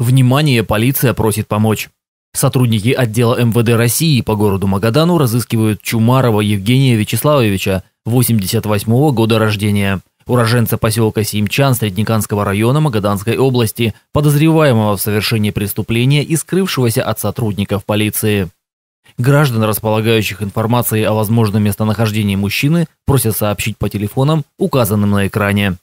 Внимание, полиция просит помочь. Сотрудники отдела МВД России по городу Магадану разыскивают Чумарова Евгения Вячеславовича, 88 года рождения, уроженца поселка Симчан Среднеканского района Магаданской области, подозреваемого в совершении преступления и скрывшегося от сотрудников полиции. Граждан, располагающих информацией о возможном местонахождении мужчины, просят сообщить по телефонам, указанным на экране.